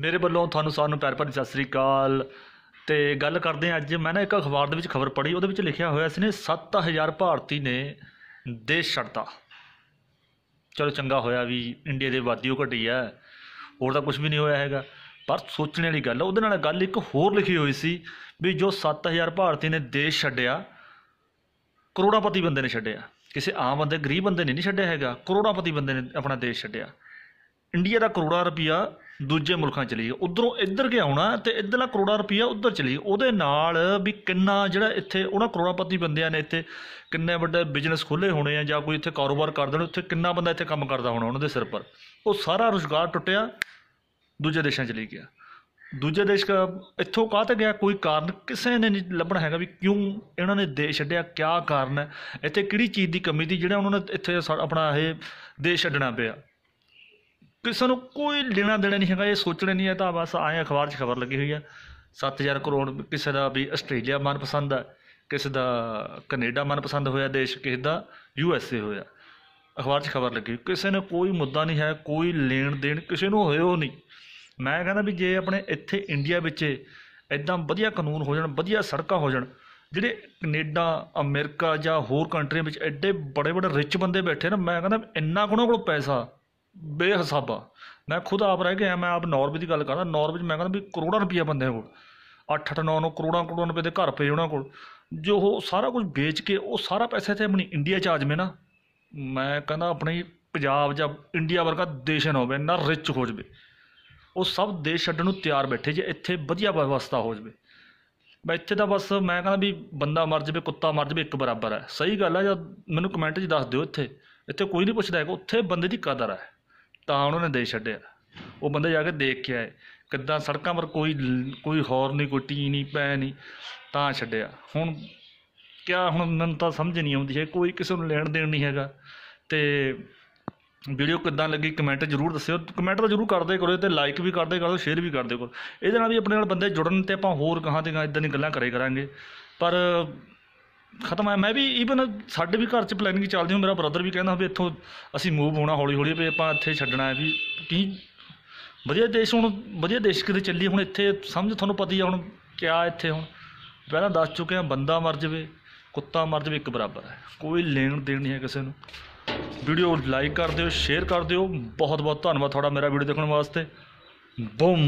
ਮੇਰੇ ਵੱਲੋਂ ਤੁਹਾਨੂੰ ਸਾਰਿਆਂ ਨੂੰ ਪਿਆਰ ਭਰੀ ਸਤਿ ਸ੍ਰੀ ਅਕਾਲ ਤੇ ਗੱਲ ਕਰਦੇ ਹਾਂ ਅੱਜ ਮੈਂ ਨਾ ਇੱਕ ਅਖਬਾਰ ਦੇ ਵਿੱਚ ਖਬਰ ਪੜ੍ਹੀ ਉਹਦੇ ਵਿੱਚ ਲਿਖਿਆ ਹੋਇਆ ਸੀ ਨੇ 7000 ਭਾਰਤੀ ਨੇ ਦੇਸ਼ ਛੱਡਤਾ ਚਲੋ ਚੰਗਾ ਹੋਇਆ ਵੀ ਇੰਡੀਆ ਦੇ ਵਾਦੀਓ ਉਹ ਘਟੀ ਆ ਹੋਰ ਤਾਂ ਕੁਝ ਵੀ ਨਹੀਂ ਹੋਇਆ ਹੈਗਾ ਪਰ ਸੋਚਣ ਵਾਲੀ ਗੱਲ ਉਹਦੇ ਨਾਲ ਗੱਲ ਇੱਕ ਹੋਰ ਲਿਖੀ ਹੋਈ ਸੀ ਵੀ ਜੋ 7000 ਭਾਰਤੀ ਨੇ ਦੇਸ਼ ਛੱਡਿਆ ਕਰੋੜਾਪਤੀ ਬੰਦੇ ਨੇ ਛੱਡਿਆ ਕਿਸੇ ਆਮ ਬੰਦੇ ਗਰੀਬ ਬੰਦੇ ਨੇ ਨਹੀਂ ਛੱਡਿਆ ਹੈਗਾ ਕਰੋੜਾਪਤੀ ਬੰਦੇ ਨੇ ਆਪਣਾ ਦੇਸ਼ ਛੱਡਿਆ ਇੰਡੀਆ ਦਾ ਕਰੋੜਾ ਰੁਪਈਆ ਦੂਜੇ ਮੁਲਕਾਂ ਚ ਗਿਆ ਉਧਰੋਂ ਇੱਧਰ ਕੇ ਆਉਣਾ ਤੇ ਇੱਧਰਲਾ ਕਰੋੜਾ ਰੁਪਈਆ ਉਧਰ ਚਲੇ ਉਹਦੇ ਨਾਲ ਵੀ ਕਿੰਨਾ ਜਿਹੜਾ ਇੱਥੇ ਉਹਨਾਂ ਕਰੋੜਾਪਤੀ ਬੰਦਿਆਂ ਨੇ ਇੱਥੇ ਕਿੰਨੇ ਵੱਡੇ ਬਿਜ਼ਨਸ ਖੋਲੇ ਹੋਣੇ ਆ ਜਾਂ ਕੋਈ ਇੱਥੇ ਕਾਰੋਬਾਰ ਕਰਦੇ ਨੇ ਉੱਥੇ ਕਿੰਨਾ ਬੰਦਾ ਇੱਥੇ ਕੰਮ ਕਰਦਾ ਹੋਣਾ ਉਹਨਾਂ ਦੇ ਸਿਰ ਪਰ ਉਹ ਸਾਰਾ ਰੁਜ਼ਗਾਰ ਟੁੱਟਿਆ ਦੂਜੇ ਦੇਸ਼ਾਂ ਚਲੇ ਗਿਆ ਦੂਜੇ ਦੇਸ਼ ਕਾ ਇੱਥੋਂ ਕਾਹ ਤੇ ਗਿਆ ਕੋਈ ਕਾਰਨ ਕਿਸੇ ਨੇ ਨਹੀਂ ਲੱਭਣਾ ਹੈਗਾ ਵੀ ਕਿਉਂ ਇਹਨਾਂ ਨੇ ਦੇਸ਼ ਛੱਡਿਆ ਕਿਆ ਕਾਰਨ ਹੈ ਇੱਥੇ ਕਿਹੜੀ ਚੀਜ਼ ਦੀ ਕਮੀ ਦੀ ਜਿਹੜਾ ਉਹਨਾਂ ਨੇ ਇੱਥੇ ਆਪਣਾ ਇਹ ਦੇਸ਼ ਛੱਡਣਾ ਪਿਆ ਕਿਸੇ ਨੂੰ ਕੋਈ ਲੈਣਾ ਦੇਣਾ ਨਹੀਂ ਹੈਗਾ ਇਹ ਸੋਚਣਾ ਨਹੀਂ ਹੈ ਤਾਂ ਬਸ ਆਏ ਅਖਬਾਰ 'ਚ ਖਬਰ ਲੱਗੀ ਹੋਈ ਆ 7000 ਕਰੋੜ ਕਿਸੇ ਦਾ ਵੀ ਆਸਟ੍ਰੇਲੀਆ ਮਨਪਸੰਦ ਹੈ ਕਿਸੇ ਦਾ ਕੈਨੇਡਾ ਮਨਪਸੰਦ ਹੋਇਆ ਦੇਸ਼ ਕਿਸੇ ਦਾ ਯੂ ਐਸ ਏ ਹੋਇਆ ਅਖਬਾਰ 'ਚ ਖਬਰ ਲੱਗੀ ਕਿਸੇ ਨੇ ਕੋਈ ਮੁੱਦਾ ਨਹੀਂ ਹੈ ਕੋਈ ਲੈਣ ਦੇਣ ਕਿਸੇ ਨੂੰ ਹੋਇਓ ਨਹੀਂ ਮੈਂ ਕਹਿੰਦਾ ਵੀ ਜੇ ਆਪਣੇ ਇੱਥੇ ਇੰਡੀਆ ਵਿੱਚ ਇਦਾਂ ਵਧੀਆ ਕਾਨੂੰਨ ਹੋ ਜਾਣ ਵਧੀਆ ਸੜਕਾਂ ਹੋ ਜਾਣ ਜਿਹੜੇ ਕੈਨੇਡਾ ਅਮਰੀਕਾ ਜਾਂ ਹੋਰ ਕੰਟਰੀਆਂ ਵਿੱਚ ਐਡੇ ਬੜੇ ਬੜੇ ਰਿਚ ਬੰਦੇ ਬੈਠੇ ਨਾ ਮੈਂ ਕਹਿੰਦਾ ਇੰਨਾ ਕੋਣਾ ਕੋਲ ਪੈਸਾ ਬੇਹਿਸਾਬਾ ਮੈਂ ਖੁਦ ਆਪ ਰਹਿ ਗਿਆ ਮੈਂ ਆਪ ਨੌਰਵੇ ਦੀ ਗੱਲ ਕਰਦਾ ਨੌਰਵੇ ਮੈਂ ਕਹਿੰਦਾ ਵੀ ਕਰੋੜਾਂ ਰੁਪਈਆ ਬੰਦੇ ਕੋਲ 8 8 ਨੌ ਨੌ ਕਰੋੜਾਂ ਕਰੋੜਾਂ ਰੁਪਏ ਦੇ ਘਰ ਪਏ ਉਹਨਾਂ ਕੋਲ ਜੋ ਉਹ ਸਾਰਾ ਕੁਝ ਵੇਚ ਕੇ ਉਹ ਸਾਰਾ ਪੈਸਾ ਇੱਥੇ ਆਪਣੀ ਇੰਡੀਆ 'ਚ ਆ ਜਵੇ ਨਾ ਮੈਂ ਕਹਿੰਦਾ ਆਪਣੀ ਪੰਜਾਬ ਜਾਂ ਇੰਡੀਆ ਵਰਗਾ ਦੇਸ਼ ਨਾ ਹੋਵੇ ਨਾ ਰਿਚ ਹੋ ਜਵੇ ਉਹ ਸਭ ਦੇਸ਼ ਛੱਡਣ ਨੂੰ ਤਿਆਰ ਬੈਠੇ ਜੇ ਇੱਥੇ ਵਧੀਆ ਵਿਵਸਥਾ ਹੋ ਜਵੇ ਮੈਂ ਇੱਥੇ ਤਾਂ ਬਸ ਮੈਂ ਕਹਿੰਦਾ ਵੀ ਬੰਦਾ ਮਰ ਜਵੇ ਕੁੱਤਾ ਮਰ ਜਵੇ ਇੱਕ ਬਰਾਬਰ ਹੈ ਸਹੀ ਗੱਲ ਹੈ ਜਾਂ ਮੈਨੂੰ ਕਮੈਂਟ 'ਚ ਦੱਸ ਦਿਓ ਇੱਥੇ ਇੱਥੇ ਕੋਈ ਨਹੀਂ ਪੁੱਛਦਾ ਹੈ ਕਿ ਉੱਥੇ ਬੰਦੇ ਦੀ ਕਦਰ ਹੈ ਤਾਂ ਉਹਨਾਂ ਨੇ ਦੇ ਛੱਡਿਆ ਉਹ ਬੰਦੇ ਜਾ ਕੇ ਦੇਖ ਕੇ ਆਏ ਕਿੱਦਾਂ ਸੜਕਾਂ ਪਰ ਕੋਈ ਕੋਈ ਹੌਰ ਨਹੀਂ ਕੋਈ ਟੀ ਨਹੀਂ ਪੈ ਨਹੀਂ ਤਾਂ ਛੱਡਿਆ ਹੁਣ ਕਿਆ ਹੁਣ ਮੈਨੂੰ ਤਾਂ ਸਮਝ ਨਹੀਂ ਆਉਂਦੀ ਹੈ ਕੋਈ ਕਿਸੇ ਨੂੰ ਲੈਣ ਦੇਣ ਨਹੀਂ ਹੈਗਾ ਤੇ ਵੀਡੀਓ ਕਿੱਦਾਂ ਲੱਗੀ ਕਮੈਂਟ ਜ਼ਰੂਰ ਦੱਸਿਓ ਕਮੈਂਟ ਤਾਂ ਜ਼ਰੂਰ ਕਰਦੇ ਕਰੋ ਤੇ ਲਾਈਕ ਵੀ ਕਰਦੇ ਕਰੋ ਸ਼ੇਅਰ ਵੀ ਕਰਦੇ ਕਰੋ ਇਹਦੇ ਨਾਲ ਵੀ ਆਪਣੇ ਨਾਲ ਬੰਦੇ ਜੁੜਨ ਤੇ ਆਪਾਂ ਹੋਰ ਕਹਾਂ ਤੇ ਇਦਾਂ ਦੀ ਗੱਲਾਂ ਕਰੇ ਕਰਾਂਗੇ ਪਰ ਖਤਮ ਆ ਮੈਂ ਵੀ ਈਵਨ ਸਾਡੇ ਵੀ ਘਰ 'ਚ ਪਲੈਨਿੰਗ ਚੱਲਦੀ ਹੋ ਮੇਰਾ ਬ੍ਰਦਰ ਵੀ ਕਹਿੰਦਾ ਵੀ ਇੱਥੋਂ ਅਸੀਂ ਮੂਵ ਹੋਣਾ ਹੌਲੀ ਹੌਲੀ ਵੀ ਆਪਾਂ ਇੱਥੇ ਛੱਡਣਾ ਹੈ ਵੀ ਕੀ ਵਧੀਆ ਦੇਸ਼ ਹੁਣ ਵਧੀਆ ਦੇਸ਼ ਕਿਤੇ ਚੱਲੀ ਹੁਣ ਇੱਥੇ ਸਮਝ ਤੁਹਾਨੂੰ ਪਤਾ ਹੀ ਆ ਹੁਣ ਕਿਆ ਇੱਥੇ ਹੁਣ ਪਹਿਲਾਂ ਦੱਸ ਚੁੱਕੇ ਆ ਬੰਦਾ ਮਰ ਜਵੇ ਕੁੱਤਾ ਮਰ ਜਵੇ ਇੱਕ ਬਰਾਬਰ ਹੈ ਕੋਈ ਲੈਣ ਦੇਣ ਨਹੀਂ ਹੈ ਕਿਸੇ ਨੂੰ ਵੀਡੀਓ ਲਾਈਕ ਕਰ ਦਿਓ ਸ਼ੇਅਰ ਕਰ ਦਿਓ ਬਹੁਤ ਬਹੁਤ ਧੰਨਵਾਦ ਤੁਹਾਡਾ ਮੇਰਾ ਵੀਡੀਓ ਦੇਖਣ ਵਾਸਤੇ ਬੂਮ